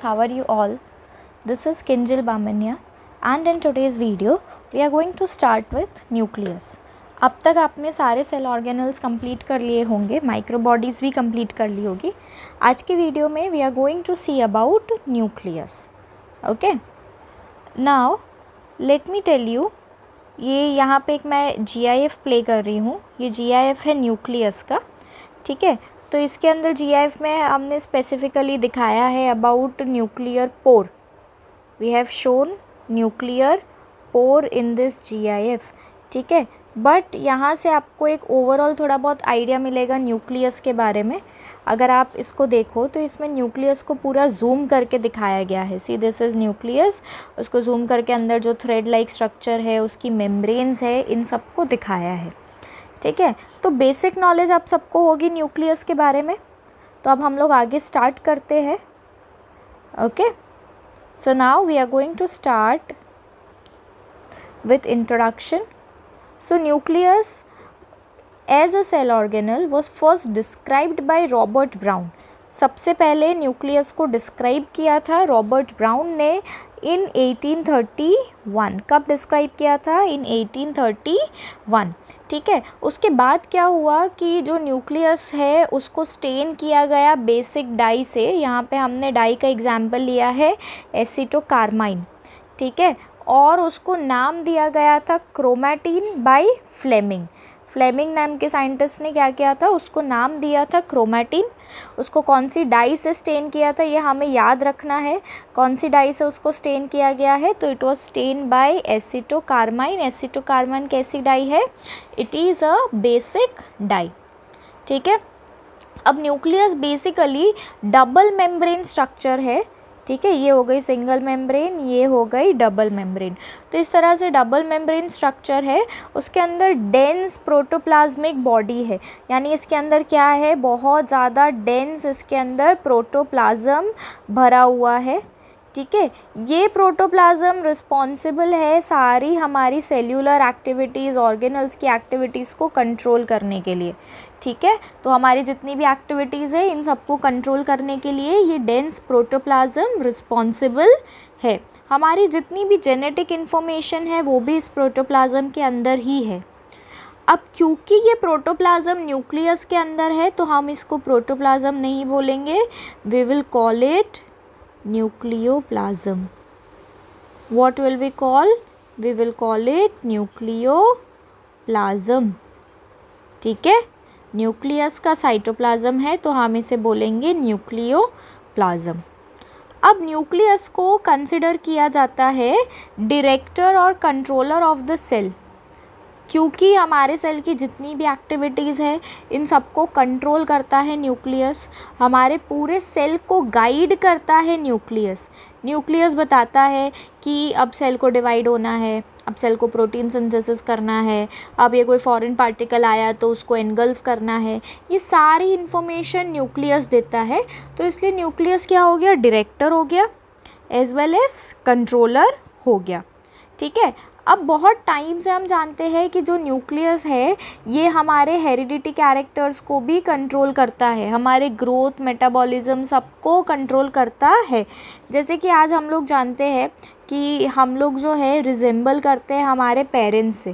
How are you all? This is Kinjal Bamanya and in today's video we are going to start with nucleus. अब तक आपने सारे cell organelles complete कर लिए होंगे microbodies भी कंप्लीट कर ली होगी आज की वीडियो में we are going to see about nucleus okay now let me tell you ये यहाँ पे एक मैं जीआईएफ प्ले कर रही हूँ ये जीआईएफ है न्यूक्लियस का ठीक है तो इसके अंदर जीआईएफ में हमने स्पेसिफिकली दिखाया है about nuclear pore we have shown nuclear pore in this GIF ठीक है बट यहाँ से आपको एक ओवरऑल थोड़ा बहुत आइडिया मिलेगा न्यूक्लियस के बारे में अगर आप इसको देखो तो इसमें न्यूक्लियस को पूरा जूम करके दिखाया गया है सी दिस इज़ न्यूक्लियस उसको जूम करके अंदर जो थ्रेड लाइक स्ट्रक्चर है उसकी मेम्ब्रेन्स है इन सबको दिखाया है ठीक है तो बेसिक नॉलेज आप सबको होगी न्यूक्लियस के बारे में तो अब हम लोग आगे स्टार्ट करते हैं okay so now we are going to start with introduction so nucleus as a cell organelle was first described by Robert Brown सबसे पहले न्यूक्लियस को डिस्क्राइब किया था रॉबर्ट ब्राउन ने इन 1831 कब डिस्क्राइब किया था इन 1831 ठीक है उसके बाद क्या हुआ कि जो न्यूक्लियस है उसको स्टेन किया गया बेसिक डाई से यहाँ पे हमने डाई का एग्जाम्पल लिया है एसिटोकारमाइन ठीक है और उसको नाम दिया गया था क्रोमैटिन बाय फ्लेमिंग फ्लेमिंग नाम के साइंटिस्ट ने क्या किया था उसको नाम दिया था क्रोमेटिन उसको कौन सी डाई से स्टेन किया था ये हमें याद रखना है कौन सी डाई से उसको स्टेन किया गया है तो it was stain by acetocarmine acetocarmine कैसी डाई है it is a basic dye ठीक है अब nucleus basically double membrane structure है ठीक है ये हो गई सिंगल मेम्ब्रेन ये हो गई डबल मेम्ब्रेन तो इस तरह से डबल मेम्ब्रेन स्ट्रक्चर है उसके अंदर डेंस प्रोटोप्लाज्मिक बॉडी है यानी इसके अंदर क्या है बहुत ज़्यादा डेंस इसके अंदर प्रोटोप्लाज्म भरा हुआ है ठीक है ये प्रोटोप्लाज्म रिस्पॉन्सिबल है सारी हमारी सेल्यूलर एक्टिविटीज़ ऑर्गेनल्स की एक्टिविटीज़ को कंट्रोल करने के लिए ठीक है तो हमारी जितनी भी एक्टिविटीज़ है इन सबको कंट्रोल करने के लिए ये डेंस प्रोटोप्लाज्म रिस्पॉन्सिबल है हमारी जितनी भी जेनेटिक इन्फॉर्मेशन है वो भी इस प्रोटोप्लाज्म के अंदर ही है अब क्योंकि ये प्रोटोप्लाज्म न्यूक्लियस के अंदर है तो हम इसको प्रोटोप्लाज्म नहीं बोलेंगे we will call it nucleoplasm will we call we will call it nucleo nucleoplasm ठीक है न्यूक्लियस का साइटोप्लाज्म है तो हम इसे बोलेंगे न्यूक्लियो प्लाज्म अब न्यूक्लियस को कंसिडर किया जाता है डिरेक्टर और कंट्रोलर ऑफ द सेल क्योंकि हमारे सेल की जितनी भी एक्टिविटीज़ है इन सबको कंट्रोल करता है न्यूक्लियस हमारे पूरे सेल को गाइड करता है न्यूक्लियस न्यूक्लियस बताता है कि अब सेल को डिवाइड होना है अब सेल को प्रोटीन सिंथेसिस करना है अब ये कोई फॉरेन पार्टिकल आया तो उसको एनगल्फ करना है ये सारी इन्फॉर्मेशन न्यूक्लियस देता है तो इसलिए न्यूक्लियस क्या हो गया डायरेक्टर हो गया एज वेल एज कंट्रोलर हो गया ठीक है अब बहुत टाइम से हम जानते हैं कि जो न्यूक्लियस है ये हमारे हेरिडिटी कैरेक्टर्स को भी कंट्रोल करता है हमारे ग्रोथ मेटाबॉलिज्म सबको कंट्रोल करता है जैसे कि आज हम लोग जानते हैं कि हम लोग जो है रिजेंबल करते हैं हमारे पेरेंट्स से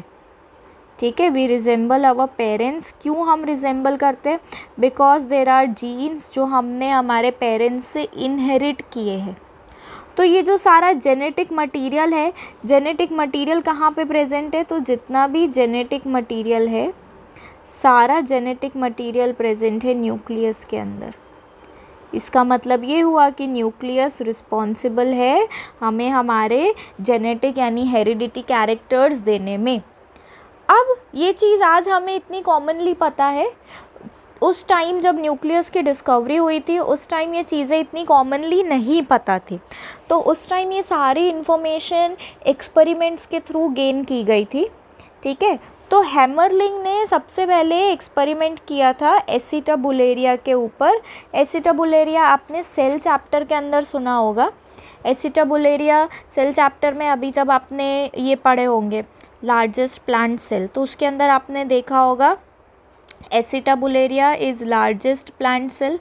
ठीक है वी रिजेंबल अवर पेरेंट्स क्यों हम रिजेंबल करते हैं बिकॉज देर आर जीन्स जो हमने हमारे पेरेंट्स से इनहेरिट किए हैं तो ये जो सारा जेनेटिक मटेरियल है जेनेटिक मटेरियल कहाँ पे प्रेजेंट है तो जितना भी जेनेटिक मटेरियल है सारा जेनेटिक मटेरियल प्रेजेंट है न्यूक्लियस के अंदर इसका मतलब ये हुआ कि न्यूक्लियस रिस्पॉन्सिबल है हमें हमारे जेनेटिक यानी हेरिडिटी कैरेक्टर्स देने में अब ये चीज़ आज हमें इतनी कॉमनली पता है उस टाइम जब न्यूक्लियस की डिस्कवरी हुई थी उस टाइम ये चीज़ें इतनी कॉमनली नहीं पता थी तो उस टाइम ये सारी इन्फॉर्मेशन एक्सपेरिमेंट्स के थ्रू गेन की गई थी ठीक है तो हैमरलिंग ने सबसे पहले एक्सपेरिमेंट किया था एसिटाबुलेरिया के ऊपर एसिटाबुलेरिया आपने सेल चैप्टर के अंदर सुना होगा एसिटाबुलेरिया सेल चैप्टर में अभी जब आपने ये पढ़े होंगे लार्जेस्ट प्लांट सेल तो उसके अंदर आपने देखा होगा acetabularia is largest plant cell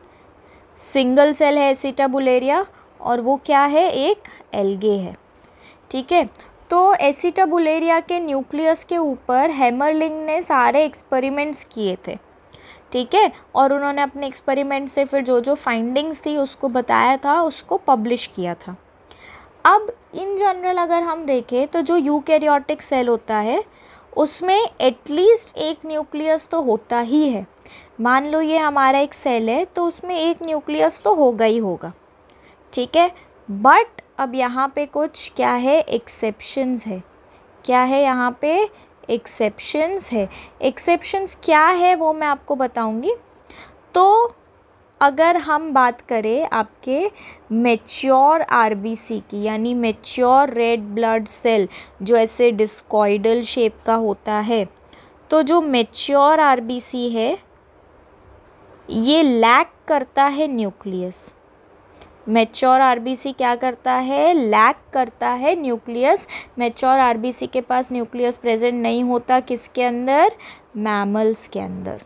single cell है एसिटाबुलेरिया और वो क्या है एक एलगे है ठीक है तो एसिटाबुलेरिया के न्यूक्लियस के ऊपर हैमरलिंग ने सारे एक्सपेरिमेंट्स किए थे ठीक है और उन्होंने अपने एक्सपेरिमेंट से फिर जो जो फाइंडिंग्स थी उसको बताया था उसको पब्लिश किया था अब इन जनरल अगर हम देखें तो जो यूकैरियोटिक सेल होता है उसमें एटलीस्ट एक न्यूक्लियस तो होता ही है मान लो ये हमारा एक सेल है तो उसमें एक न्यूक्लियस तो होगा ही होगा ठीक है बट अब यहाँ पे कुछ क्या है एक्सेप्शन्स है क्या है यहाँ पे एक्सेप्शंस है एक्सेप्शन्स क्या है वो मैं आपको बताऊँगी तो अगर हम बात करें आपके मेच्योर आरबीसी की यानी मेच्योर रेड ब्लड सेल जो ऐसे डिस्कॉइडल शेप का होता है तो जो मेच्योर आरबीसी है ये लैक करता है न्यूक्लियस मेच्योर आरबीसी क्या करता है लैक करता है न्यूक्लियस मेच्योर आरबीसी के पास न्यूक्लियस प्रेजेंट नहीं होता किसके अंदर मैमल्स के अंदर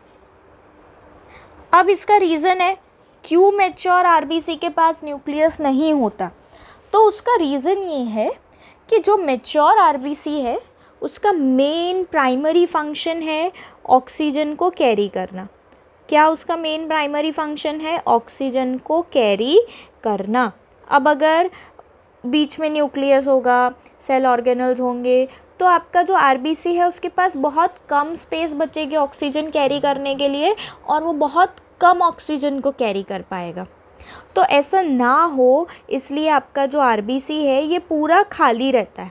अब इसका रीज़न है क्यों मेच्योर आरबीसी के पास न्यूक्लियस नहीं होता तो उसका रीज़न ये है कि जो मेच्योर आरबीसी है उसका मेन प्राइमरी फंक्शन है ऑक्सीजन को कैरी करना क्या उसका मेन प्राइमरी फंक्शन है ऑक्सीजन को कैरी करना अब अगर बीच में न्यूक्लियस होगा सेल ऑर्गेनल्स होंगे तो आपका जो आर है उसके पास बहुत कम स्पेस बचेगी ऑक्सीजन कैरी करने के लिए और वो बहुत कम ऑक्सीजन को कैरी कर पाएगा तो ऐसा ना हो इसलिए आपका जो आर है ये पूरा खाली रहता है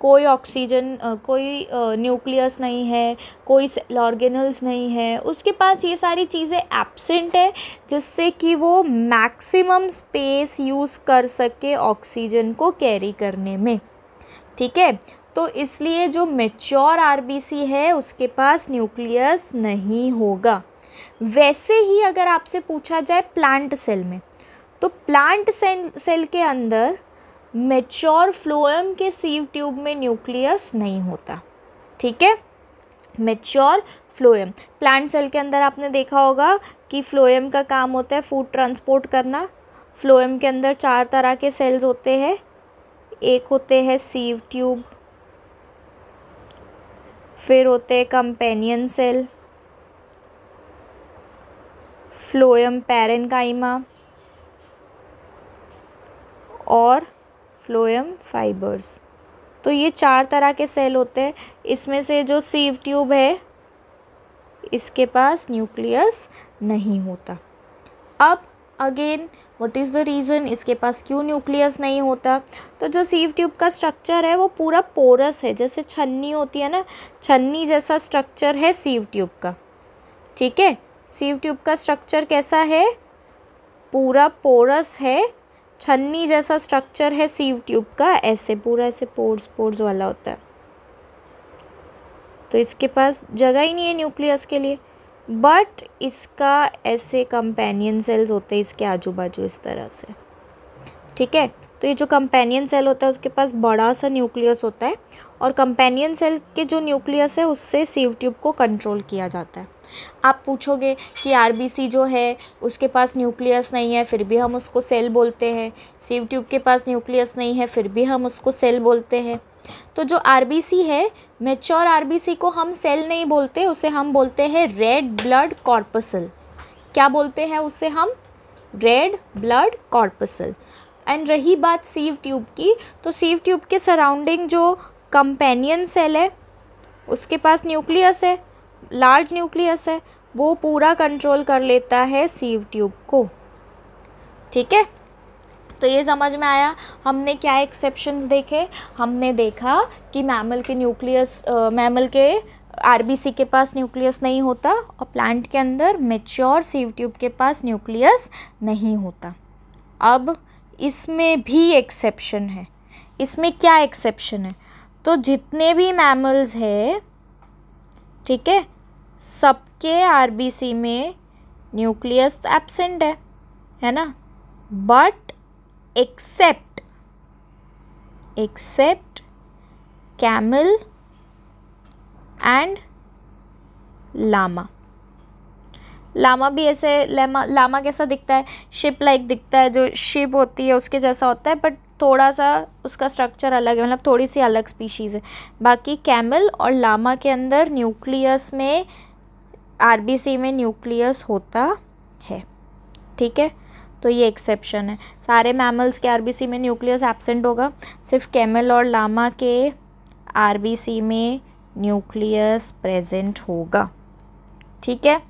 कोई ऑक्सीजन कोई न्यूक्लियस नहीं है कोई ऑर्गेनल्स नहीं है उसके पास ये सारी चीज़ें एब्सेंट है जिससे कि वो मैक्सिमम स्पेस यूज़ कर सके ऑक्सीजन को कैरी करने में ठीक है तो इसलिए जो मेच्योर आर है उसके पास न्यूक्लियस नहीं होगा वैसे ही अगर आपसे पूछा जाए प्लांट सेल में तो प्लांट सेल सेल के अंदर मेच्योर फ्लोएम के सीव ट्यूब में न्यूक्लियस नहीं होता ठीक है मेच्योर फ्लोएम प्लांट सेल के अंदर आपने देखा होगा कि फ्लोएम का काम होता है फूड ट्रांसपोर्ट करना फ्लोएम के अंदर चार तरह के सेल्स होते हैं एक होते हैं सीव ट्यूब फिर होते हैं कंपेनियन सेल फ्लोएम पैरेनकाइमा और फ्लोएम फाइबर्स तो ये चार तरह के सेल होते हैं इसमें से जो सीव ट्यूब है इसके पास न्यूक्लियस नहीं होता अब again what is the reason इसके पास क्यों न्यूक्लियस नहीं होता तो जो सीव ट्यूब का स्ट्रक्चर है वो पूरा पोरस है जैसे छन्नी होती है ना छन्नी जैसा स्ट्रक्चर है सीव ट्यूब का ठीक है सीव ट्यूब का स्ट्रक्चर कैसा है पूरा पोरस है छन्नी जैसा स्ट्रक्चर है सीव ट्यूब का ऐसे पूरा ऐसे पोर्स पोर्स वाला होता है तो इसके पास जगह ही नहीं है न्यूक्लियस के लिए बट इसका ऐसे कंपेनियन सेल्स होते हैं इसके आजू बाजू इस तरह से ठीक है तो ये जो कंपेनियन सेल होता है उसके पास बड़ा सा न्यूक्लियस होता है और कंपेनियन सेल के जो न्यूक्लियस है उससे सीव ट्यूब को कंट्रोल किया जाता है आप पूछोगे कि आर जो है उसके पास न्यूक्लियस नहीं है फिर भी हम उसको सेल बोलते हैं सीव ट्यूब के पास न्यूक्लियस नहीं है फिर भी हम उसको सेल बोलते हैं तो जो आर है मेच्योर आर को हम सेल नहीं बोलते उसे हम बोलते हैं रेड ब्लड कॉर्पसल क्या बोलते हैं उसे हम रेड ब्लड कॉर्पसल एंड रही बात सीव ट्यूब की तो सीव ट्यूब के सराउंडिंग जो कंपेनियन सेल है उसके पास न्यूक्लियस है लार्ज न्यूक्लियस है वो पूरा कंट्रोल कर लेता है सीव ट्यूब को ठीक है तो ये समझ में आया हमने क्या एक्सेप्शन देखे हमने देखा कि मैमल के न्यूक्लियस मैमल के आरबीसी के पास न्यूक्लियस नहीं होता और प्लांट के अंदर मेच्योर सीव ट्यूब के पास न्यूक्लियस नहीं होता अब इसमें भी एक्सेप्शन है इसमें क्या एक्सेप्शन है तो जितने भी मैमल्स है ठीक है सबके आरबीसी में न्यूक्लियस एब्सेंट है है ना but except except camel and llama llama भी ऐसे लामा लामा कैसा दिखता है शिप लाइक दिखता है जो शिप होती है उसके जैसा होता है बट थोड़ा सा उसका स्ट्रक्चर अलग है मतलब थोड़ी सी अलग स्पीशीज़ है बाकी कैमल और लामा के अंदर न्यूक्लियस में आर में न्यूक्लियस होता है ठीक है तो ये एक्सेप्शन है सारे मैमल्स के आर में न्यूक्लियस एबसेंट होगा सिर्फ कैमल और लामा के आर में न्यूक्लियस प्रेजेंट होगा ठीक है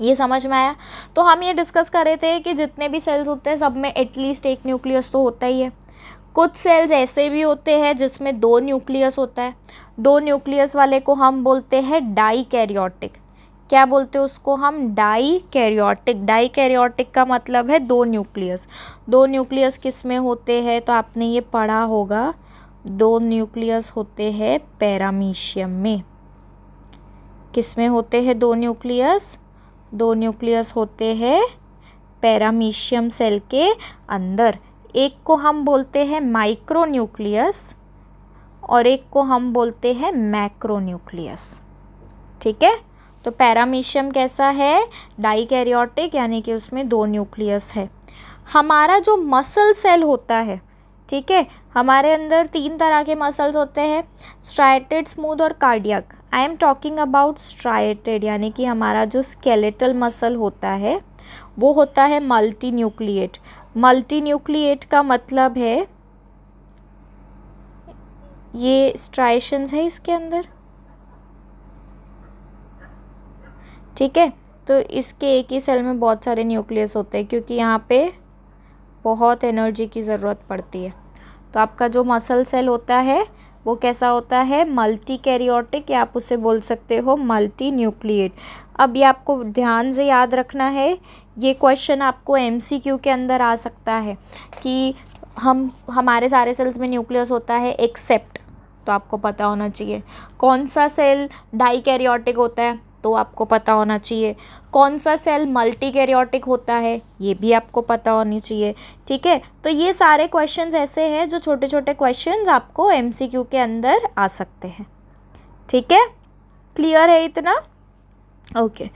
ये समझ में आया तो हम ये डिस्कस कर रहे थे कि जितने भी सेल्स होते हैं सब में एटलीस्ट एक न्यूक्लियस तो होता ही है कुछ सेल्स ऐसे भी होते हैं जिसमें दो न्यूक्लियस होता है दो न्यूक्लियस वाले को हम बोलते हैं डाई कैरियोटिक क्या बोलते हैं उसको हम डाई कैरियोटिक डाई कैरियोटिक का मतलब है दो न्यूक्लियस दो न्यूक्लियस किस में होते हैं तो आपने ये पढ़ा होगा दो न्यूक्लियस होते हैं पैरामीशियम में किस में होते हैं दो न्यूक्लियस दो न्यूक्लियस होते हैं पैरामीशियम सेल के अंदर एक को हम बोलते हैं माइक्रो न्यूक्लियस और एक को हम बोलते हैं मैक्रो न्यूक्लियस ठीक है तो पैरामीशियम कैसा है डाइकैरियोटिक यानी कि उसमें दो न्यूक्लियस है हमारा जो मसल सेल होता है ठीक है हमारे अंदर तीन तरह के मसल्स होते हैं स्ट्राइटेड स्मूथ और cardiac I am talking about striated यानी कि हमारा जो स्केलेटल मसल होता है वो होता है मल्टी न्यूक्लिएट मल्टी न्यूक्लिएट का मतलब है ये स्ट्राइशंस है इसके अंदर ठीक है तो इसके एक ही सेल में बहुत सारे न्यूक्लियस होते हैं क्योंकि यहाँ पे बहुत एनर्जी की ज़रूरत पड़ती है तो आपका जो मसल सेल होता है वो कैसा होता है मल्टी कैरियोटिक या आप उसे बोल सकते हो मल्टी न्यूक्लिएट अब ये आपको ध्यान से याद रखना है ये क्वेश्चन आपको एम के अंदर आ सकता है कि हम हमारे सारे सेल्स में न्यूक्लियस होता है एक्सेप्ट तो आपको पता होना चाहिए कौन सा सेल डाई कैरियोटिक होता है तो आपको पता होना चाहिए कौन सा सेल मल्टी कैरियोटिक होता है ये भी आपको पता होनी चाहिए ठीक है तो ये सारे क्वेश्चंस ऐसे हैं जो छोटे छोटे क्वेश्चंस आपको एमसीक्यू के अंदर आ सकते हैं ठीक है क्लियर है इतना ओके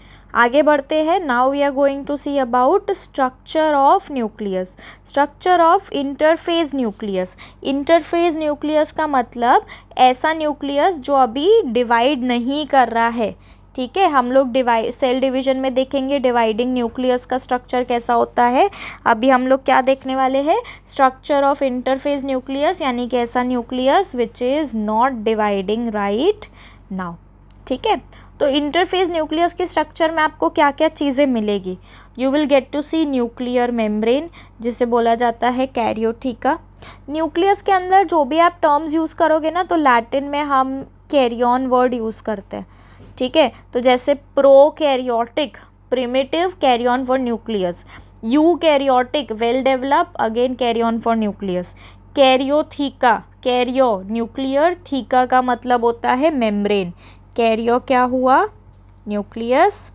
आगे बढ़ते हैं now we are going to see about structure of nucleus structure of interphase nucleus interphase nucleus का मतलब ऐसा न्यूक्लियस जो अभी डिवाइड नहीं कर रहा है ठीक है हम लोग डिवाइड सेल डिवीजन में देखेंगे डिवाइडिंग न्यूक्लियस का स्ट्रक्चर कैसा होता है अभी हम लोग क्या देखने वाले हैं स्ट्रक्चर ऑफ इंटरफेस न्यूक्लियस यानी कि ऐसा nucleus which is not dividing right now ठीक है तो इंटरफेस न्यूक्लियस के स्ट्रक्चर में आपको क्या क्या चीज़ें मिलेगी you will get to see nuclear membrane जिसे बोला जाता है कैरियोटिका न्यूक्लियस के अंदर जो भी आप टर्म्स यूज़ करोगे ना तो लैटिन में हम कैरियन वर्ड यूज़ करते हैं ठीक है तो जैसे prokaryotic primitive karyon for nucleus eukaryotic well develop again karyon for nucleus karyotheca karyo nuclear theca का मतलब होता है मेम्ब्रेन कैरियो क्या हुआ न्यूक्लियस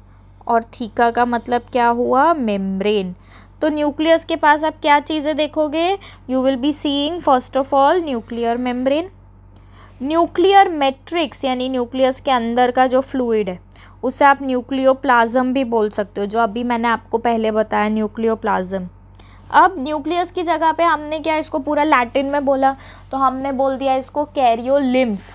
और थीका का मतलब क्या हुआ मेम्ब्रेन तो न्यूक्लियस के पास आप क्या चीज़ें देखोगे you will be seeing first of all nuclear membrane nuclear matrix यानी न्यूक्लियस के अंदर का जो फ्लूइड है उसे आप न्यूक्लियोप्लाज्म भी बोल सकते हो जो अभी मैंने आपको पहले बताया न्यूक्लियोप्लाज्म अब न्यूक्लियस की जगह पे हमने क्या इसको पूरा लैटिन में बोला तो हमने बोल दिया इसको कैरियोलिम्फ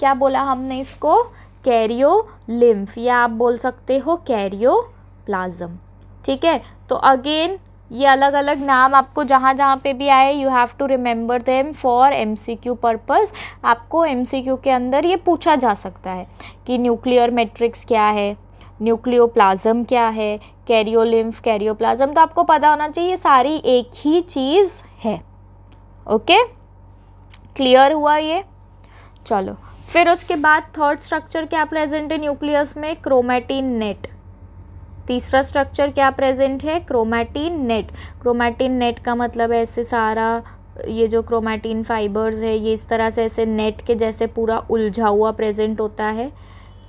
क्या बोला हमने इसको कैरियोलिम्फ या आप बोल सकते हो प्लाजम ठीक है तो अगेन ये अलग अलग नाम आपको जहाँ जहाँ पे भी आए you have to remember them for MCQ purpose आपको एमसीक्यू के अंदर ये पूछा जा सकता है कि न्यूक्लियर मैट्रिक्स क्या है न्यूक्लियोप्लाज्म क्या है कैरियोलिम्फ कैरियोप्लाज्म तो आपको पता होना चाहिए सारी एक ही चीज़ है ओके क्लियर हुआ ये चलो फिर उसके बाद थर्ड स्ट्रक्चर क्या प्रेजेंट है न्यूक्लियस में क्रोमेटिन नेट तीसरा स्ट्रक्चर क्या प्रेजेंट है क्रोमैटिन नेट क्रोमैटिन नेट का मतलब ऐसे सारा ये जो क्रोमैटिन फाइबर्स है ये इस तरह से ऐसे नेट के जैसे पूरा उलझा हुआ प्रेजेंट होता है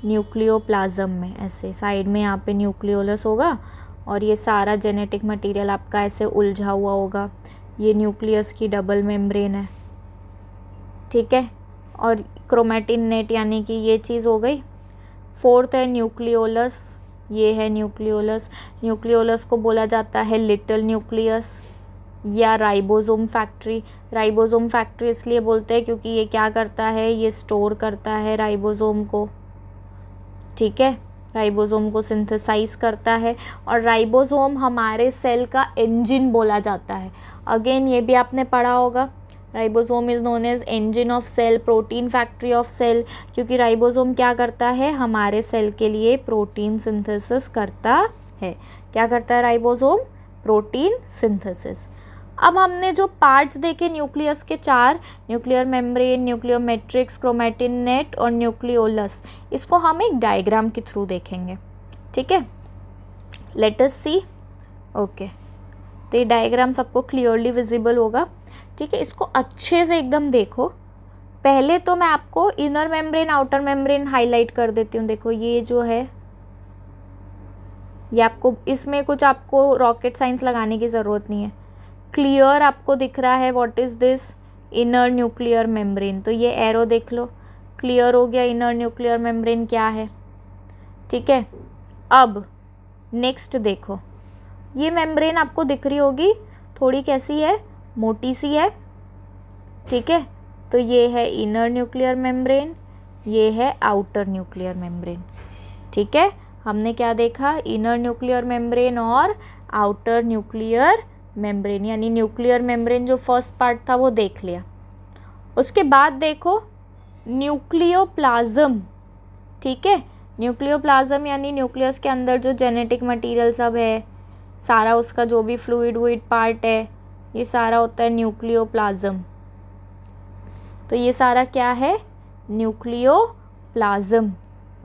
न्यूक्लियोप्लाज्म में ऐसे साइड में यहाँ पे न्यूक्लियोलस होगा और ये सारा जेनेटिक मटेरियल आपका ऐसे उलझा हुआ होगा ये न्यूक्लियस की डबल मेम्ब्रेन है ठीक है और क्रोमेटिन नेट यानी कि ये चीज़ हो गई फोर्थ है न्यूक्लियोलस ये है न्यूक्लियोलस न्यूक्लियोलस को बोला जाता है लिटल न्यूक्लियस या राइबोसोम फैक्ट्री राइबोसोम फैक्ट्री इसलिए बोलते हैं क्योंकि ये क्या करता है ये स्टोर करता है राइबोसोम को ठीक है राइबोसोम को सिंथेसाइज करता है और राइबोसोम हमारे सेल का इंजन बोला जाता है अगेन ये भी आपने पढ़ा होगा ribosome is known as engine of cell protein factory of cell क्योंकि राइबोसोम क्या करता है हमारे सेल के लिए प्रोटीन सिंथेसिस करता है क्या करता है राइबोसोम प्रोटीन सिंथेसिस अब हमने जो पार्ट्स देखे न्यूक्लियस के चार nuclear membrane nuclear matrix chromatin net और न्यूक्लियोलस इसको हम एक डायग्राम के थ्रू देखेंगे ठीक है लेटस सी ओके तो ये डायग्राम सबको क्लियरली विजिबल होगा ठीक है इसको अच्छे से एकदम देखो पहले तो मैं आपको inner membrane outer membrane highlight कर देती हूँ देखो ये जो है ये आपको इसमें कुछ आपको रॉकेट साइंस लगाने की ज़रूरत नहीं है क्लियर आपको दिख रहा है what is this inner nuclear membrane तो ये एरो देख लो क्लियर हो गया इनर न्यूक्लियर मेम्ब्रेन क्या है ठीक है अब नेक्स्ट देखो ये मेम्ब्रेन आपको दिख रही होगी थोड़ी कैसी है मोटी सी है ठीक है तो ये है इनर न्यूक्लियर मेम्ब्रेन ये है आउटर न्यूक्लियर मेम्ब्रेन ठीक है हमने क्या देखा इनर न्यूक्लियर मेम्ब्रेन और आउटर न्यूक्लियर मेम्ब्रेन यानी न्यूक्लियर मेम्ब्रेन जो फर्स्ट पार्ट था वो देख लिया उसके बाद देखो न्यूक्लियोप्लाज्म ठीक है न्यूक्लियोप्लाज्म यानी न्यूक्लियस के अंदर जो जेनेटिक मटेरियल सब है सारा उसका जो भी फ्लूड वुइड पार्ट है ये सारा होता है न्यूक्लियो प्लाजम तो ये सारा क्या है न्यूक्लियो न्यूक्लियोप्लाज्म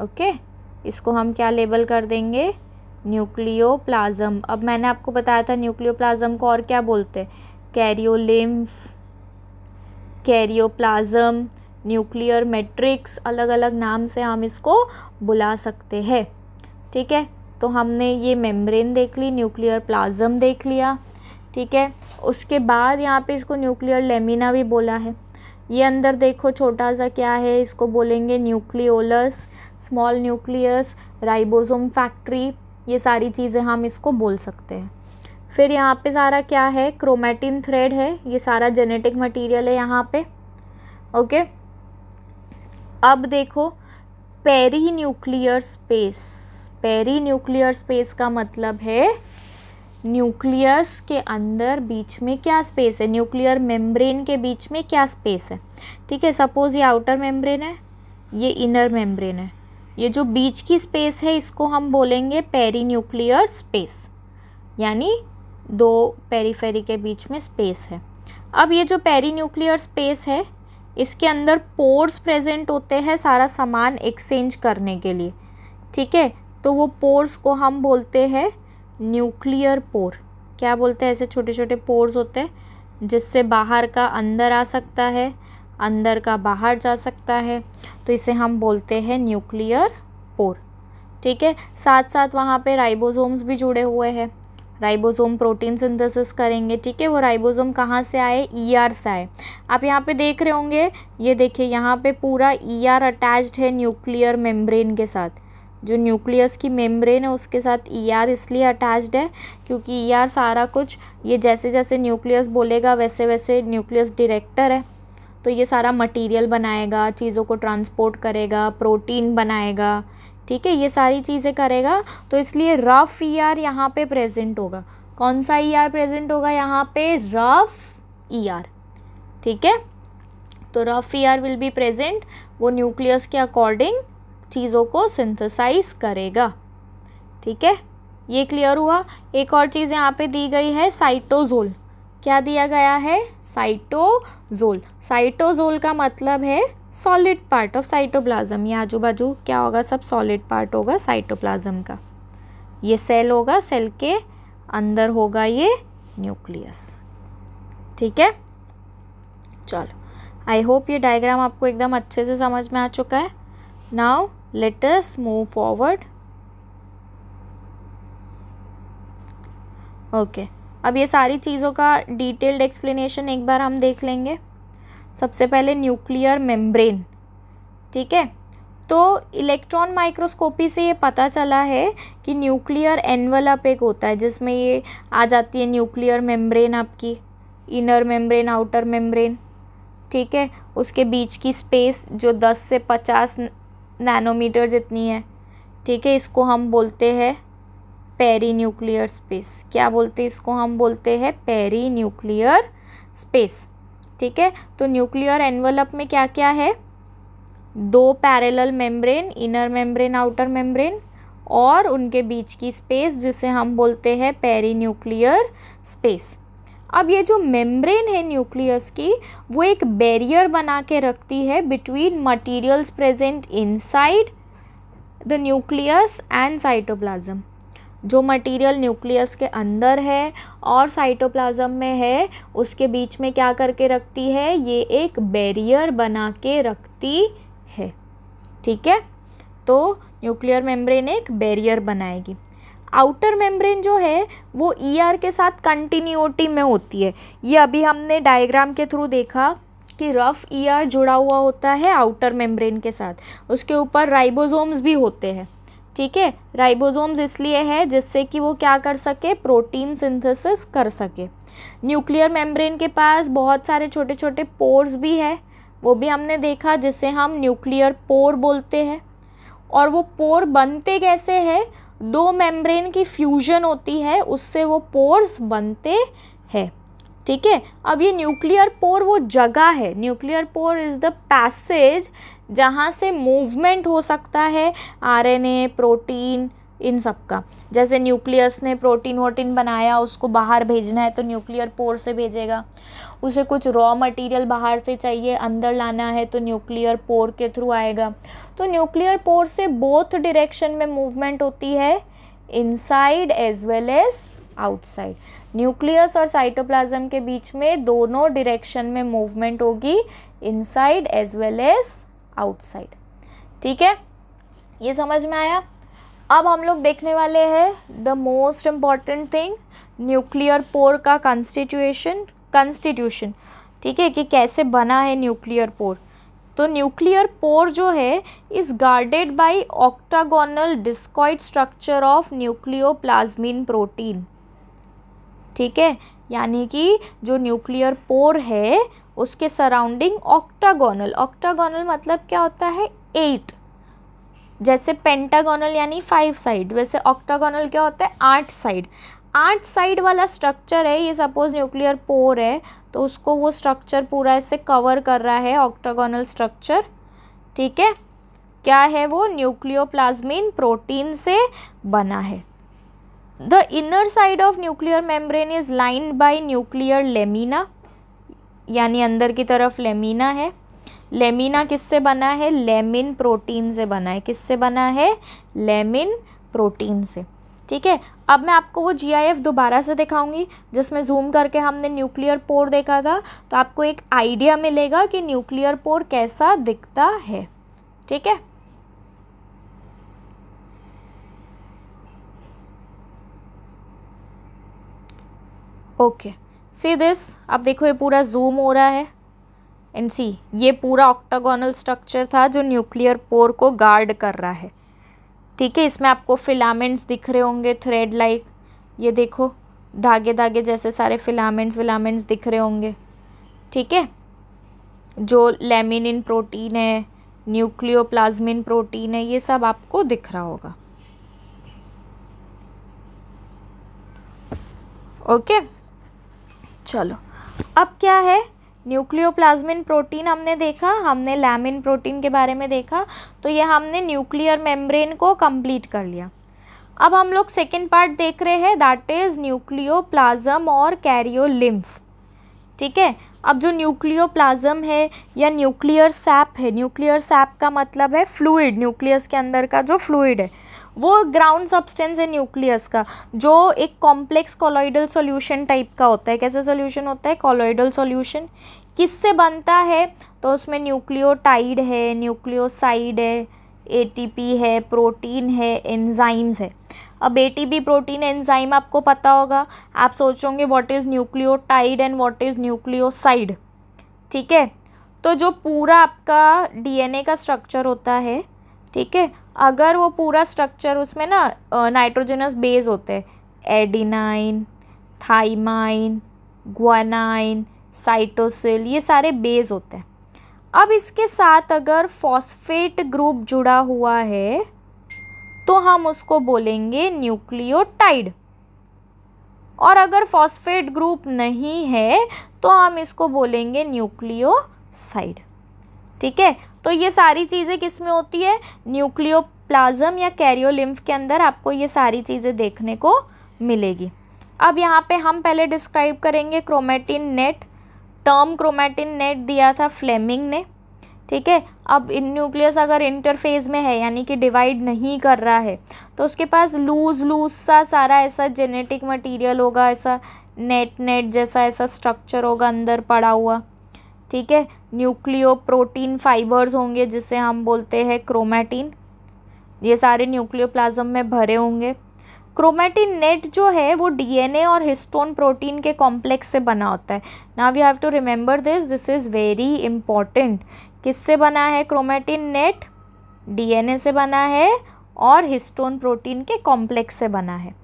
ओके इसको हम क्या लेबल कर देंगे न्यूक्लियो प्लाजम अब मैंने आपको बताया था न्यूक्लियो प्लाज़म को और क्या बोलते हैं karyolymph karyoplasm nuclear matrix अलग अलग नाम से हम इसको बुला सकते हैं ठीक है तो हमने ये मेम्ब्रेन देख ली न्यूक्लियर प्लाज्म देख लिया ठीक है उसके बाद यहाँ पे इसको न्यूक्लियर लेमिना भी बोला है ये अंदर देखो छोटा सा क्या है इसको बोलेंगे nucleolus small nucleus ribosome factory ये सारी चीज़ें हम इसको बोल सकते हैं फिर यहाँ पे सारा क्या है क्रोमेटिन थ्रेड है ये सारा जेनेटिक मटीरियल है यहाँ पे ओके अब देखो perinuclear space perinuclear space का मतलब है न्यूक्लियस के अंदर बीच में क्या स्पेस है न्यूक्लियर मेम्ब्रेन के बीच में क्या स्पेस है ठीक है सपोज़ ये आउटर मेम्ब्रेन है ये इनर मेम्ब्रेन है ये जो बीच की स्पेस है इसको हम बोलेंगे पेरी न्यूक्लियर स्पेस यानी दो पेरीफेरी के बीच में स्पेस है अब ये जो पेरी न्यूक्लियर स्पेस है इसके अंदर पोर्स प्रेजेंट होते हैं सारा सामान एक्सचेंज करने के लिए ठीक है तो वो पोर्स को हम बोलते हैं न्यूक्लियर पोर क्या बोलते हैं ऐसे छोटे छोटे पोर्स होते हैं जिससे बाहर का अंदर आ सकता है अंदर का बाहर जा सकता है तो इसे हम बोलते हैं न्यूक्लियर पोर ठीक है साथ साथ वहाँ पे राइबोसोम्स भी जुड़े हुए हैं राइबोसोम प्रोटीन सिंथेसिस करेंगे ठीक है वो राइबोसोम कहाँ से आए ईआर e से आए आप यहाँ पे देख रहे होंगे ये देखिए यहाँ पे पूरा ईआर e अटैच्ड है न्यूक्लियर मेम्ब्रेन के साथ जो न्यूक्लियस की मेम्ब्रेन है उसके साथ ईआर e इसलिए अटैच्ड है क्योंकि ईआर e सारा कुछ ये जैसे जैसे न्यूक्लियस बोलेगा वैसे वैसे न्यूक्लियस डायरेक्टर है तो ये सारा मटेरियल बनाएगा चीज़ों को ट्रांसपोर्ट करेगा प्रोटीन बनाएगा ठीक है ये सारी चीज़ें करेगा तो इसलिए रफ ई आर यहाँ पर प्रेजेंट होगा कौन सा ई आर प्रेजेंट होगा यहाँ पे रफ ई आर ठीक है तो rough E R will be present वो न्यूक्लियस के अकॉर्डिंग चीज़ों को सिंथेसाइज करेगा ठीक है ये क्लियर हुआ एक और चीज़ यहाँ पे दी गई है साइटोजोल क्या दिया गया है साइटोजोल साइटोजोल का मतलब है सॉलिड पार्ट ऑफ साइटोप्लाज्म ये आजू बाजू क्या होगा सब सॉलिड पार्ट होगा साइटोप्लाज्म का ये सेल होगा सेल के अंदर होगा ये न्यूक्लियस ठीक है चलो आई होप ये डायग्राम आपको एकदम अच्छे से समझ में आ चुका है now let us move forward okay okay. अब ये सारी चीज़ों का डिटेल्ड एक्सप्लेनेशन एक बार हम देख लेंगे सबसे पहले न्यूक्लियर मेम्ब्रेन ठीक है तो इलेक्ट्रॉन माइक्रोस्कोपी से ये पता चला है कि न्यूक्लियर एनवलप एक होता है जिसमें ये आ जाती है न्यूक्लियर मेम्ब्रेन आपकी इनर मेम्ब्रेन आउटर मेम्ब्रेन ठीक है उसके बीच की स्पेस जो 10 से 50 नैनोमीटर जितनी है ठीक है इसको हम बोलते हैं पेरी न्यूक्लियर स्पेस क्या बोलते हैं इसको हम बोलते हैं पेरी न्यूक्लियर स्पेस ठीक है तो न्यूक्लियर एनवलप में क्या क्या है दो parallel membrane inner membrane outer membrane और उनके बीच की स्पेस जिसे हम बोलते हैं पेरी न्यूक्लियर स्पेस अब ये जो मेम्ब्रेन है न्यूक्लियस की वो एक बैरियर बना के रखती है between materials present inside the nucleus and cytoplasm जो मटेरियल न्यूक्लियस के अंदर है और साइटोप्लाज्म में है उसके बीच में क्या करके रखती है ये एक बैरियर बना के रखती है ठीक है तो न्यूक्लियर मेम्ब्रेन एक बैरियर बनाएगी आउटर मेम्ब्रेन जो है वो ई e ER के साथ कंटिन्यूटी में होती है ये अभी हमने डायग्राम के थ्रू देखा कि रफ ई ER जुड़ा हुआ होता है आउटर मेम्ब्रेन के साथ उसके ऊपर राइबोसोम्स भी होते हैं ठीक है राइबोसोम्स इसलिए है जिससे कि वो क्या कर सके प्रोटीन सिंथेसिस कर सके न्यूक्लियर मेम्ब्रेन के पास बहुत सारे छोटे छोटे पोर्स भी है वो भी हमने देखा जिसे हम न्यूक्लियर पोर बोलते हैं और वो पोर बनते कैसे हैं दो मेम्ब्रेन की फ्यूजन होती है उससे वो पोर्स बनते हैं ठीक है अब ये न्यूक्लियर पोर वो जगह है nuclear pore is the passage जहाँ से मूवमेंट हो सकता है आरएनए प्रोटीन इन सब का जैसे न्यूक्लियस ने प्रोटीन वोटीन बनाया उसको बाहर भेजना है तो न्यूक्लियर पोर से भेजेगा उसे कुछ रॉ मटेरियल बाहर से चाहिए अंदर लाना है तो न्यूक्लियर पोर के थ्रू आएगा तो न्यूक्लियर पोर से बोथ डिरेक्शन में मूवमेंट होती है inside as well as outside nucleus और साइटोप्लाज्म के बीच में दोनों डिरेक्शन में मूवमेंट होगी inside as well as outside ठीक है ये समझ में आया अब हम लोग देखने वाले हैं the most important thing nuclear pore का कंस्टिट्यूशन कंस्टिट्यूशन ठीक है कि कैसे बना है न्यूक्लियर पोर तो न्यूक्लियर पोर जो है is guarded by octagonal discoid structure of plasmin protein ठीक है यानी कि जो न्यूक्लियर पोर है उसके सराउंडिंग ऑक्टागोनल ऑक्टागोनल मतलब क्या होता है एट जैसे पेंटागोनल यानी फाइव साइड वैसे ऑक्टागोनल क्या होता है आठ साइड आठ साइड वाला स्ट्रक्चर है ये सपोज न्यूक्लियर पोर है तो उसको वो स्ट्रक्चर पूरा ऐसे कवर कर रहा है ऑक्टागोनल स्ट्रक्चर ठीक है क्या है वो न्यूक्लियोप्लाज्मिन प्रोटीन से बना है the inner side of nuclear membrane is line by nuclear lamina यानी अंदर की तरफ लेमिना है लेमिना किससे बना है लेमिन प्रोटीन से बना है किससे बना है लेमिन प्रोटीन से ठीक है अब मैं आपको वो जीआईएफ दोबारा से दिखाऊंगी जिसमें जूम करके हमने न्यूक्लियर पोर देखा था तो आपको एक आइडिया मिलेगा कि न्यूक्लियर पोर कैसा दिखता है ठीक है ओके सी दिस अब देखो ये पूरा जूम हो रहा है एंड सी ये पूरा ऑक्टागोनल स्ट्रक्चर था जो न्यूक्लियर पोर को गार्ड कर रहा है ठीक है इसमें आपको फिलामेंट्स दिख रहे होंगे थ्रेड लाइक ये देखो धागे धागे जैसे सारे फिलामेंट्स विलामेंट्स दिख रहे होंगे ठीक है जो लेमिनिन प्रोटीन है न्यूक्लियोप्लाज्मिन प्रोटीन है ये सब आपको दिख रहा होगा ओके चलो अब क्या है न्यूक्लियोप्लाज्मिन प्रोटीन हमने देखा हमने लैमिन प्रोटीन के बारे में देखा तो ये हमने न्यूक्लियर मेम्ब्रेन को कंप्लीट कर लिया अब हम लोग सेकेंड पार्ट देख रहे हैं दैट इज़ न्यूक्लियोप्लाज्म और कैरियोलिम्फ ठीक है अब जो न्यूक्लियोप्लाज्म है या न्यूक्लियर सैप है न्यूक्लियर सैप का मतलब है फ्लूइड न्यूक्लियस के अंदर का जो फ्लूइड है वो ग्राउंड सब्सटेंस है न्यूक्लियस का जो एक कॉम्प्लेक्स कॉलोइडल सॉल्यूशन टाइप का होता है कैसे सॉल्यूशन होता है कॉलोइडल सॉल्यूशन किससे बनता है तो उसमें न्यूक्लियोटाइड है न्यूक्लियोसाइड है एटीपी है प्रोटीन है एंजाइम्स है अब एटीपी प्रोटीन एंजाइम आपको पता होगा आप सोचोगे what is nucleotide and what is nucleoside ठीक है तो जो पूरा आपका डीएनए का स्ट्रक्चर होता है ठीक है अगर वो पूरा स्ट्रक्चर उसमें ना नाइट्रोजनस बेस होते हैं एडिनाइन थाइमाइन ग्वानाइन साइटोसिल ये सारे बेस होते हैं अब इसके साथ अगर फॉस्फेट ग्रुप जुड़ा हुआ है तो हम उसको बोलेंगे न्यूक्लियोटाइड और अगर फॉस्फेट ग्रुप नहीं है तो हम इसको बोलेंगे न्यूक्लियोसाइड ठीक है तो ये सारी चीज़ें किस में होती है न्यूक्लियो प्लाजम या कैरियोलिम्फ के अंदर आपको ये सारी चीज़ें देखने को मिलेगी अब यहाँ पे हम पहले डिस्क्राइब करेंगे chromatin net term chromatin net दिया था फ्लेमिंग ने ठीक है अब इन न्यूक्लियस अगर इंटरफेज में है यानी कि डिवाइड नहीं कर रहा है तो उसके पास लूज लूज सा सारा ऐसा जेनेटिक मटीरियल होगा ऐसा नेट नेट जैसा ऐसा स्ट्रक्चर होगा अंदर पड़ा हुआ ठीक है न्यूक्लियो प्रोटीन फाइबर्स होंगे जिसे हम बोलते हैं क्रोमेटिन ये सारे न्यूक्लियोप्लाज्म में भरे होंगे क्रोमेटिन नेट जो है वो डीएनए और हिस्टोन प्रोटीन के कॉम्प्लेक्स से बना होता है now you have to remember this this is very important किससे बना है क्रोमेटिन नेट डीएनए से बना है और हिस्टोन प्रोटीन के कॉम्प्लेक्स से बना है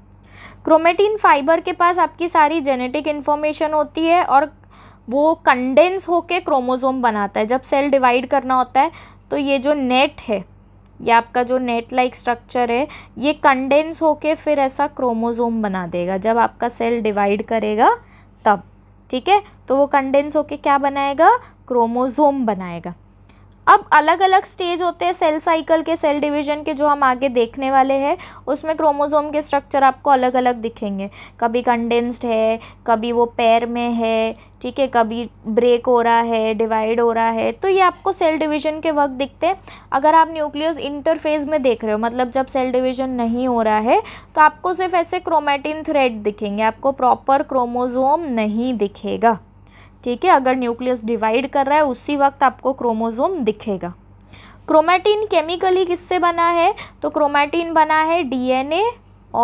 क्रोमेटिन फाइबर के पास आपकी सारी जेनेटिक इन्फॉर्मेशन होती है और वो कंडेंस होके क्रोमोज़ोम बनाता है जब सेल डिवाइड करना होता है तो ये जो नेट है ये आपका जो नेट लाइक स्ट्रक्चर है ये कंडेंस होके फिर ऐसा क्रोमोज़ोम बना देगा जब आपका सेल डिवाइड करेगा तब ठीक है तो वो कंडेंस होके क्या बनाएगा क्रोमोज़ोम बनाएगा अब अलग अलग स्टेज होते हैं सेल साइकिल के सेल डिवीजन के जो हम आगे देखने वाले हैं उसमें क्रोमोसोम के स्ट्रक्चर आपको अलग अलग दिखेंगे कभी कंडेंस्ड है कभी वो पैर में है ठीक है कभी ब्रेक हो रहा है डिवाइड हो रहा है तो ये आपको सेल डिवीजन के वक्त दिखते हैं अगर आप न्यूक्लियस इंटरफेज में देख रहे हो मतलब जब सेल डिवीजन नहीं हो रहा है तो आपको सिर्फ ऐसे क्रोमेटिन थ्रेड दिखेंगे आपको प्रॉपर क्रोमोजोम नहीं दिखेगा ठीक है अगर न्यूक्लियस डिवाइड कर रहा है उसी वक्त आपको क्रोमोजोम दिखेगा क्रोमेटिन केमिकली किससे बना है तो क्रोमेटिन बना है डीएनए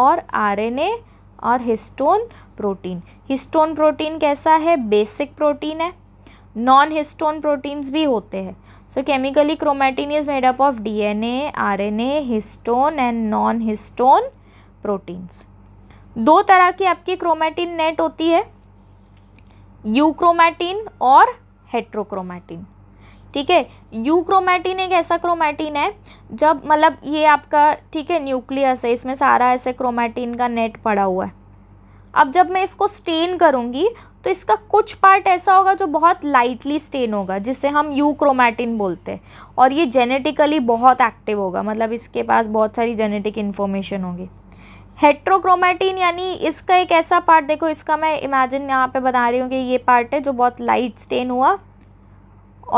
और आरएनए और हिस्टोन प्रोटीन हिस्टोन प्रोटीन कैसा है बेसिक प्रोटीन है नॉन हिस्टोन प्रोटीन्स भी होते हैं so chemically chromatin is made up of DNA RNA histone and non histone proteins दो तरह की आपकी क्रोमेटिन नेट होती है यूक्रोमैटिन और हेट्रोक्रोमैटिन ठीक है यूक्रोमैटिन एक ऐसा क्रोमैटिन है जब मतलब ये आपका ठीक है न्यूक्लियस है इसमें सारा ऐसे क्रोमैटिन का नेट पड़ा हुआ है अब जब मैं इसको स्टेन करूँगी तो इसका कुछ पार्ट ऐसा होगा जो बहुत लाइटली स्टेन होगा जिसे हम यू क्रोमैटिन बोलते हैं और ये जेनेटिकली बहुत एक्टिव होगा मतलब इसके पास बहुत सारी जेनेटिक इन्फॉर्मेशन होगी हेट्रोक्रोमेटिन यानी इसका एक ऐसा पार्ट देखो इसका मैं इमेजिन यहाँ पे बता रही हूँ कि ये पार्ट है जो बहुत लाइट स्टेन हुआ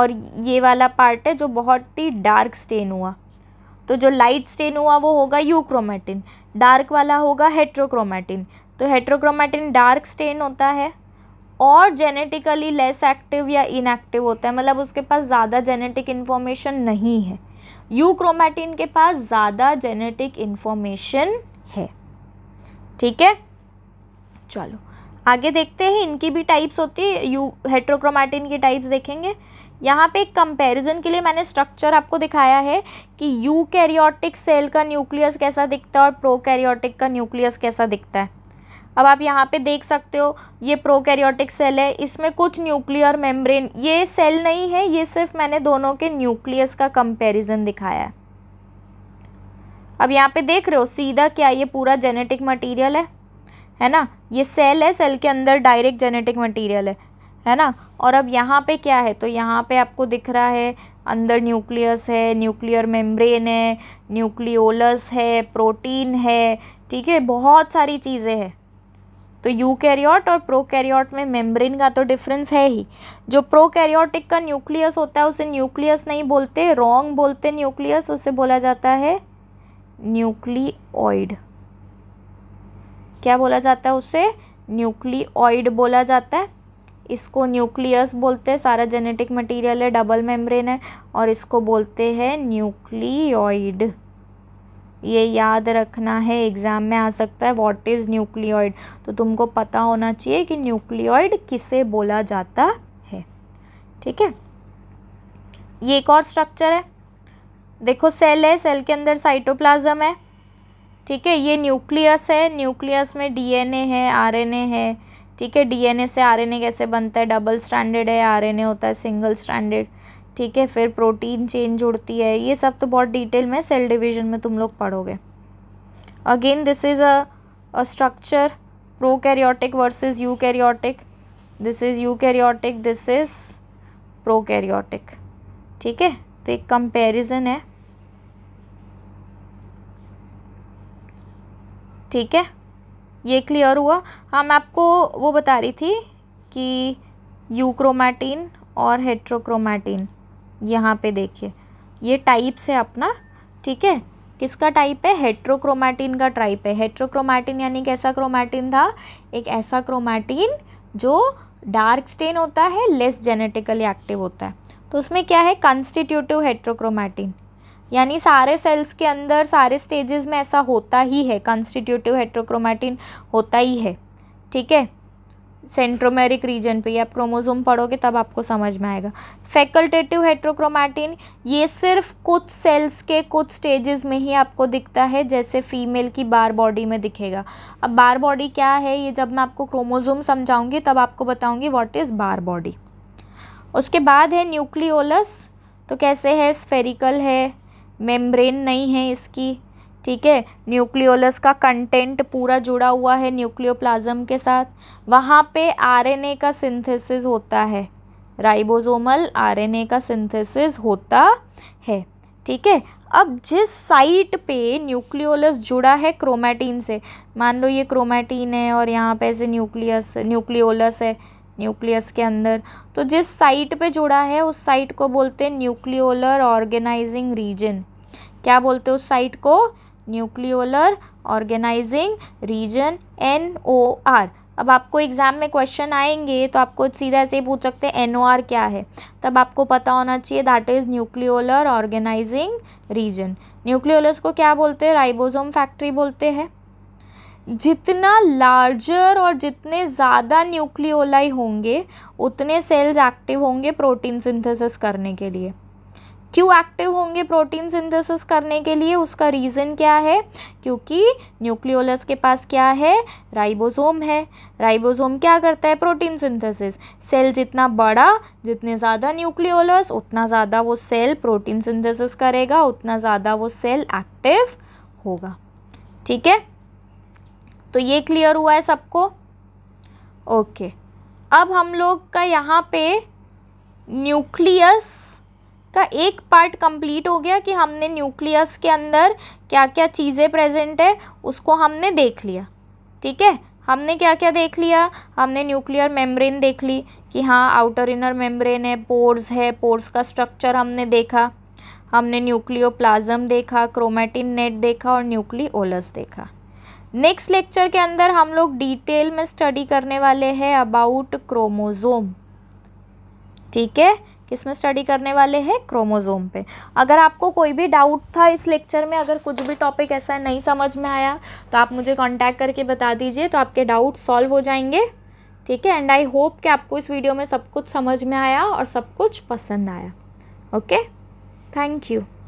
और ये वाला पार्ट है जो बहुत ही डार्क स्टेन हुआ तो जो लाइट स्टेन हुआ वो होगा यूक्रोमेटिन डार्क वाला होगा हेट्रोक्रोमेटिन तो हेट्रोक्रोमेटिन डार्क स्टेन होता है और जेनेटिकली लेस एक्टिव या इनएक्टिव होता है मतलब उसके पास ज़्यादा जेनेटिक इन्फॉर्मेशन नहीं है यूक्रोमेटिन के पास ज़्यादा जेनेटिक इन्फॉर्मेशन ठीक है चलो आगे देखते हैं इनकी भी टाइप्स होती है यू हेट्रोक्रोमैटिन की टाइप्स देखेंगे यहाँ पे एक कंपैरिजन के लिए मैंने स्ट्रक्चर आपको दिखाया है कि यू कैरियोटिक सेल का न्यूक्लियस कैसा दिखता है और प्रो कैरियोटिक का न्यूक्लियस कैसा दिखता है अब आप यहाँ पे देख सकते हो ये प्रो कैरियोटिक सेल है इसमें कुछ न्यूक्लियर मेम्ब्रेन ये सेल नहीं है ये सिर्फ मैंने दोनों के न्यूक्लियस का कंपेरिजन दिखाया है अब यहाँ पे देख रहे हो सीधा क्या ये पूरा जेनेटिक मटेरियल है है ना ये सेल है सेल के अंदर डायरेक्ट जेनेटिक मटेरियल है है ना और अब यहाँ पे क्या है तो यहाँ पे आपको दिख रहा है अंदर न्यूक्लियस है न्यूक्लियर मेम्ब्रेन है न्यूक्लियोलस है प्रोटीन है ठीक है बहुत सारी चीज़ें हैं तो यूकैरियोट और प्रोकैरियोट में मेम्ब्रेन का तो डिफरेंस है ही जो प्रोकैरियोटिक का न्यूक्लियस होता है उसे न्यूक्लियस नहीं बोलते रॉन्ग बोलते न्यूक्लियस उसे बोला जाता है न्यूक्लियोइड क्या बोला जाता है उसे न्यूक्लियोइड बोला जाता है इसको न्यूक्लियस बोलते हैं सारा जेनेटिक मटेरियल है डबल मेम्ब्रेन है और इसको बोलते हैं न्यूक्लियोइड ये याद रखना है एग्ज़ाम में आ सकता है व्हाट इज़ न्यूक्लियोइड तो तुमको पता होना चाहिए कि न्यूक्लियोइड किसे बोला जाता है ठीक है ये एक और स्ट्रक्चर है देखो सेल है सेल के अंदर साइटोप्लाज्म है ठीक है ये न्यूक्लियस है न्यूक्लियस में डीएनए है आरएनए है ठीक है डीएनए से आरएनए कैसे बनता है डबल स्टैंडर्ड है आरएनए होता है सिंगल स्टैंडर्ड ठीक है फिर प्रोटीन चेन जुड़ती है ये सब तो बहुत डिटेल में सेल डिविजन में तुम लोग पढ़ोगे again this is a structure prokaryotic versus eukaryotic this is eukaryotic this is prokaryotic ठीक है तो एक कंपेरिजन है ठीक है ये क्लियर हुआ हम आपको वो बता रही थी कि यूक्रोमैटिन और हेट्रोक्रोमैटिन यहाँ पे देखिए ये टाइप्स है अपना ठीक है किसका टाइप है हेट्रोक्रोमैटिन का टाइप है हेट्रोक्रोमैटिन यानी कैसा क्रोमैटिन था एक ऐसा क्रोमैटिन जो डार्क स्टेन होता है लेस जेनेटिकली एक्टिव होता है तो उसमें क्या है कंस्टिट्यूटिव हेट्रोक्रोमैटिन यानी सारे सेल्स के अंदर सारे स्टेजेस में ऐसा होता ही है कॉन्स्टिट्यूटिव हेट्रोक्रोमैटिन होता ही है ठीक है सेंट्रोमेरिक रीजन पे आप क्रोमोसोम पढ़ोगे तब आपको समझ में आएगा फैकल्टेटिव हेट्रोक्रोमैटिन ये सिर्फ कुछ सेल्स के कुछ स्टेजेस में ही आपको दिखता है जैसे फीमेल की बार बॉडी में दिखेगा अब बार बॉडी क्या है ये जब मैं आपको क्रोमोसोम समझाऊंगी तब आपको बताऊंगी व्हाट इज़ बार बॉडी उसके बाद है न्यूक्लियोलस तो कैसे है स्फेरिकल है मेम्ब्रेन नहीं है इसकी ठीक है न्यूक्लियोलस का कंटेंट पूरा जुड़ा हुआ है न्यूक्लियोप्लाज्म के साथ वहाँ पे आरएनए का सिंथेसिस होता है राइबोसोमल आरएनए का सिंथेसिस होता है ठीक है अब जिस साइट पे न्यूक्लियोलस जुड़ा है क्रोमैटीन से मान लो ये क्रोमैटीन है और यहाँ पे ऐसे न्यूक्लियस न्यूक्लियोलस है न्यूक्लियस के अंदर तो जिस साइट पे जुड़ा है उस साइट को बोलते हैं न्यूक्लियोलर ऑर्गेनाइजिंग रीजन क्या बोलते हैं उस साइट को nucleolar organising region N O R अब आपको एग्ज़ाम में क्वेश्चन आएंगे तो आपको सीधा ऐसे ही पूछ सकते हैं एन ओ आर क्या है तब आपको पता होना चाहिए that is nucleolar organising region nucleolus को क्या बोलते हैं राइबोसोम फैक्ट्री बोलते हैं जितना लार्जर और जितने ज़्यादा न्यूक्लियोलाई होंगे उतने सेल्स एक्टिव होंगे प्रोटीन सिंथेसिस करने के लिए क्यों एक्टिव होंगे प्रोटीन सिंथेसिस करने के लिए उसका रीज़न क्या है क्योंकि न्यूक्लियोलस के पास क्या है राइबोसोम है राइबोसोम क्या करता है प्रोटीन सिंथेसिस सेल जितना बड़ा जितने ज़्यादा न्यूक्लियोलस उतना ज़्यादा वो सेल प्रोटीन सिंथेसिस करेगा उतना ज़्यादा वो सेल एक्टिव होगा ठीक है तो ये क्लियर हुआ है सबको ओके अब हम लोग का यहाँ पे न्यूक्लियस का एक पार्ट कंप्लीट हो गया कि हमने न्यूक्लियस के अंदर क्या क्या चीज़ें प्रेजेंट है उसको हमने देख लिया ठीक है हमने क्या क्या देख लिया हमने न्यूक्लियर मेम्ब्रेन देख ली कि हाँ आउटर इनर मेम्ब्रेन है पोर्स है पोर्स का स्ट्रक्चर हमने देखा हमने न्यूक्लियोप्लाज्म देखा क्रोमेटिन नेट देखा और न्यूक्लियोलस देखा नेक्स्ट लेक्चर के अंदर हम लोग डिटेल में स्टडी करने वाले हैं अबाउट क्रोमोज़ोम ठीक है किस में स्टडी करने वाले हैं क्रोमोज़ोम पे अगर आपको कोई भी डाउट था इस लेक्चर में अगर कुछ भी टॉपिक ऐसा नहीं समझ में आया तो आप मुझे कांटेक्ट करके बता दीजिए तो आपके डाउट सॉल्व हो जाएंगे ठीक है एंड आई होप कि आपको इस वीडियो में सब कुछ समझ में आया और सब कुछ पसंद आया ओके थैंक यू